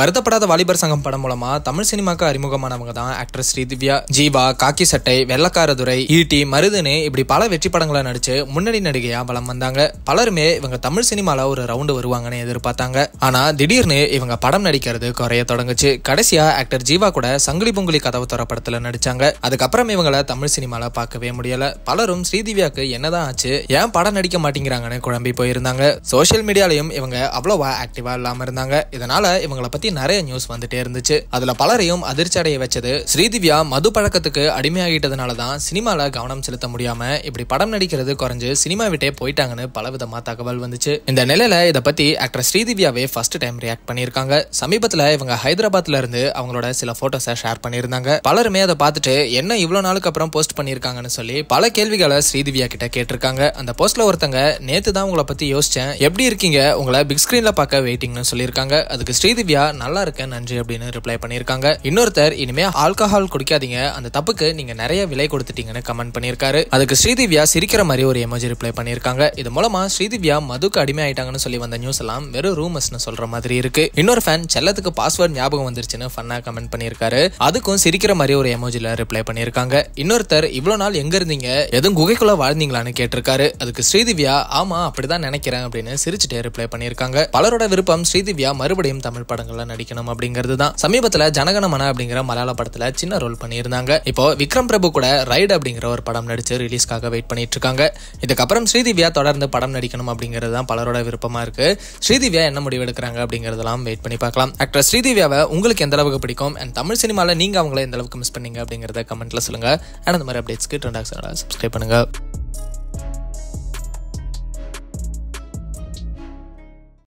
வருத்தப்படாத வாலிபர் சங்கம் படம் மூலமா தமிழ் சினிமாக்கு அறிமுகமானவங்க தான் ஆக்ட்ரஸ் ஸ்ரீதிவ்யா ஜீவா காக்கி சட்டை வெள்ளக்காரதுரை ஈட்டி மருதுன்னு இப்படி பல வெற்றி படங்களை நடிச்சு முன்னணி நடிகையா பலம் வந்தாங்க பலருமே இவங்க தமிழ் சினிமால ஒரு ரவுண்டு வருவாங்கன்னு எதிர்பார்த்தாங்க ஆனா திடீர்னு இவங்க படம் நடிக்கிறது குறைய தொடங்குச்சு கடைசியா ஆக்டர் ஜீவா கூட சங்கிலி பொங்கலி கதவு தர படத்துல நடிச்சாங்க அதுக்கப்புறம் இவங்கள தமிழ் சினிமால பார்க்கவே முடியல பலரும் ஸ்ரீதிவ்யாக்கு என்னதான் ஆச்சு ஏன் படம் நடிக்க மாட்டேங்கிறாங்கன்னு குழம்பி போயிருந்தாங்க சோசியல் மீடியாலையும் இவங்க அவ்வளவா ஆக்டிவா இல்லாம இருந்தாங்க இதனால இவங்களை பத்தி பத்தி நிறைய நியூஸ் வந்துட்டே இருந்துச்சு அதுல பலரையும் அதிர்ச்சி அடைய வச்சது ஸ்ரீதிவ்யா மது பழக்கத்துக்கு அடிமையாகிட்டதுனால தான் சினிமால கவனம் செலுத்த முடியாம இப்படி படம் நடிக்கிறது குறைஞ்சு சினிமா விட்டே போயிட்டாங்கன்னு பலவிதமா தகவல் வந்துச்சு இந்த நிலையில இதை பத்தி ஆக்டர் ஸ்ரீதிவ்யாவே ஃபர்ஸ்ட் டைம் ரியாக்ட் பண்ணியிருக்காங்க சமீபத்துல இவங்க ஹைதராபாத்ல இருந்து அவங்களோட சில போட்டோஸை ஷேர் பண்ணியிருந்தாங்க பலருமே அதை பார்த்துட்டு என்ன இவ்வளவு நாளுக்கு அப்புறம் போஸ்ட் பண்ணியிருக்காங்கன்னு சொல்லி பல கேள்விகளை ஸ்ரீதிவ்யா கிட்ட கேட்டிருக்காங்க அந்த போஸ்ட்ல ஒருத்தங்க நேத்து தான் உங்களை பத்தி யோசிச்சேன் எப்படி இருக்கீங்க உங்களை பிக் ஸ்கிரீன்ல பார்க்க வெயிட்டிங்னு சொல்லியிருக்காங்க அதுக்கு ஸ்ரீதிவ்யா நல்லா இருக்கேன் நன்றி அப்படின்னு ரிப்ளை பண்ணியிருக்காங்க இன்னொருத்தர் இனிமே ஆல்கஹால் குடிக்காதீங்க அந்த தப்புக்கு நீங்க நிறைய விலை கொடுத்துட்டீங்கன்னு கமெண்ட் பண்ணியிருக்காரு அதுக்கு ஸ்ரீதிவ்யா சிரிக்கிற மாதிரி ஒரு எமோஜி ரிப்ளை பண்ணியிருக்காங்க இது மூலமா ஸ்ரீதிவ்யா மதுக்கு அடிமை ஆயிட்டாங்கன்னு சொல்லி வந்த நியூஸ் எல்லாம் வெறும் ரூமர்ஸ்னு சொல்ற மாதிரி இருக்கு இன்னொரு ஃபேன் செல்லத்துக்கு பாஸ்வேர்ட் ஞாபகம் வந்துருச்சுன்னு ஃபன்னா கமெண்ட் பண்ணியிருக்காரு அதுக்கும் சிரிக்கிற மாதிரி ஒரு எமோஜில ரிப்ளை பண்ணியிருக்காங்க இன்னொருத்தர் இவ்வளவு நாள் எங்க இருந்தீங்க எதுவும் குகைக்குள்ள வாழ்ந்தீங்களான்னு கேட்டிருக்காரு அதுக்கு ஸ்ரீதிவ்யா ஆமா அப்படிதான் நினைக்கிறேன் அப்படின்னு சிரிச்சுட்டே ரிப்ளை பண்ணியிருக்காங்க பலரோட விருப்பம் ஸ்ரீதிவ்யா மறுபடியும் தமிழ் படங்கள்ல படத்தில் நடிக்கணும் அப்படிங்கிறது தான் சமீபத்தில் ஜனகணமன அப்படிங்கிற மலையாள படத்தில் சின்ன ரோல் பண்ணியிருந்தாங்க இப்போ விக்ரம் பிரபு கூட ரைடு அப்படிங்கிற ஒரு படம் நடித்து ரிலீஸ்க்காக வெயிட் பண்ணிட்டு இருக்காங்க இதுக்கப்புறம் ஸ்ரீதிவ்யா தொடர்ந்து படம் நடிக்கணும் அப்படிங்கிறது தான் பலரோட விருப்பமாக இருக்கு ஸ்ரீதிவ்யா என்ன முடிவு எடுக்கிறாங்க அப்படிங்கிறதெல்லாம் வெயிட் பண்ணி பார்க்கலாம் ஆக்டர் ஸ்ரீதிவ்யாவை உங்களுக்கு எந்த அளவுக்கு பிடிக்கும் அண்ட் தமிழ் சினிமாவில் நீங்கள் அவங்கள எந்த அளவுக்கு மிஸ் பண்ணீங்க அப்படிங்கிறத கமெண்ட்ல சொல்லுங்க அண்ட் அந்த மாதிரி அப்டேட்ஸ்க்கு ட்ரெண்டாக்ஸ் சப்ஸ்கிரைப் பண்ணுங்க